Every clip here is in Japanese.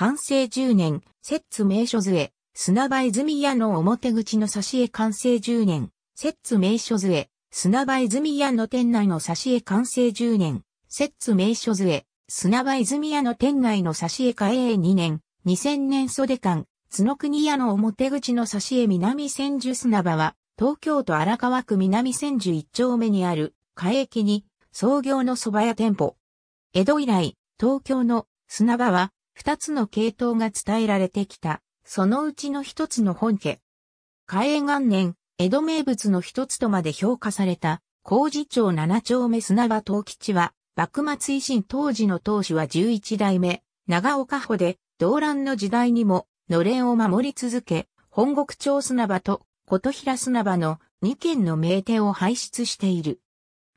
完成10年、摂津名所杖、砂場泉屋の表口の挿絵完成10年、摂津名所杖、砂場泉屋の店内の挿絵完成10年、摂津名所杖、砂場泉屋の店内の挿絵開営2年、2000年袖館、角国屋の表口の挿絵南千住砂場は、東京都荒川区南千住1丁目にある、海域に、創業の蕎麦屋店舗。江戸以来、東京の砂場は、二つの系統が伝えられてきた、そのうちの一つの本家。嘉江元年、江戸名物の一つとまで評価された、工事町七丁目砂場東吉は、幕末維新当時の当主は十一代目、長岡穂で、動乱の時代にも、のれんを守り続け、本国町砂場と琴平砂場の二軒の名店を輩出している。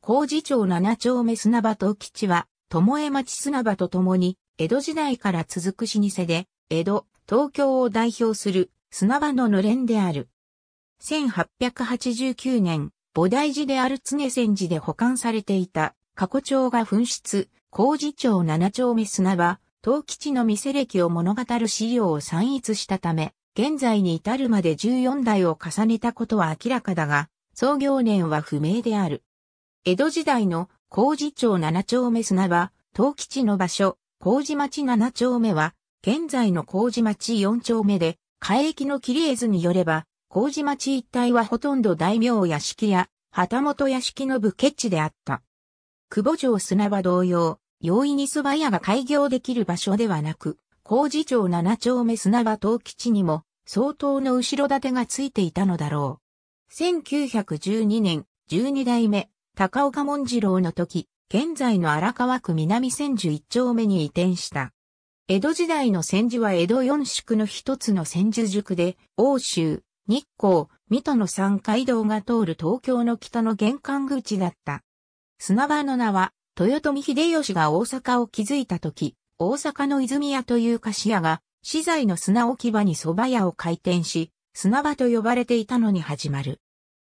工事町七丁目砂場東吉は、巴町砂場とともに、江戸時代から続く老舗で、江戸、東京を代表する砂場ののれんである。1889年、菩提寺である常仙寺で保管されていた、過去町が紛失、工事町七丁目砂場、東吉の店歴を物語る資料を散逸したため、現在に至るまで14代を重ねたことは明らかだが、創業年は不明である。江戸時代の工事町七丁目砂場、東吉の場所、工事町七丁目は、現在の工事町四丁目で、海域の切り絵図によれば、工事町一帯はほとんど大名屋敷や、旗本屋敷の武家地であった。久保城砂場同様、容易に蕎麦屋が開業できる場所ではなく、工事町七丁目砂場東吉にも、相当の後ろ盾がついていたのだろう。1912年、12代目、高岡文次郎の時、現在の荒川区南千住一丁目に移転した。江戸時代の千住は江戸四宿の一つの千住宿で、欧州、日光、水戸の三街道が通る東京の北の玄関口だった。砂場の名は、豊臣秀吉が大阪を築いた時、大阪の泉屋という菓子屋が、資材の砂置き場に蕎麦屋を開店し、砂場と呼ばれていたのに始まる。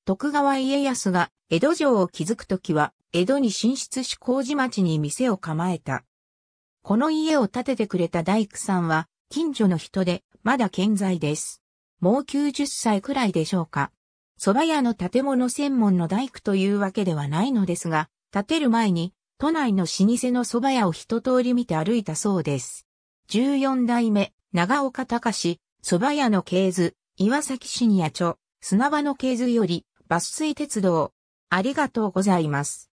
徳川家康が江戸城を築くときは、江戸に進出し麹町に店を構えた。この家を建ててくれた大工さんは、近所の人で、まだ健在です。もう90歳くらいでしょうか。蕎麦屋の建物専門の大工というわけではないのですが、建てる前に、都内の老舗の蕎麦屋を一通り見て歩いたそうです。14代目、長岡隆、蕎麦屋の系図、岩崎シニア著、砂場の系図より、抜粋鉄道、ありがとうございます。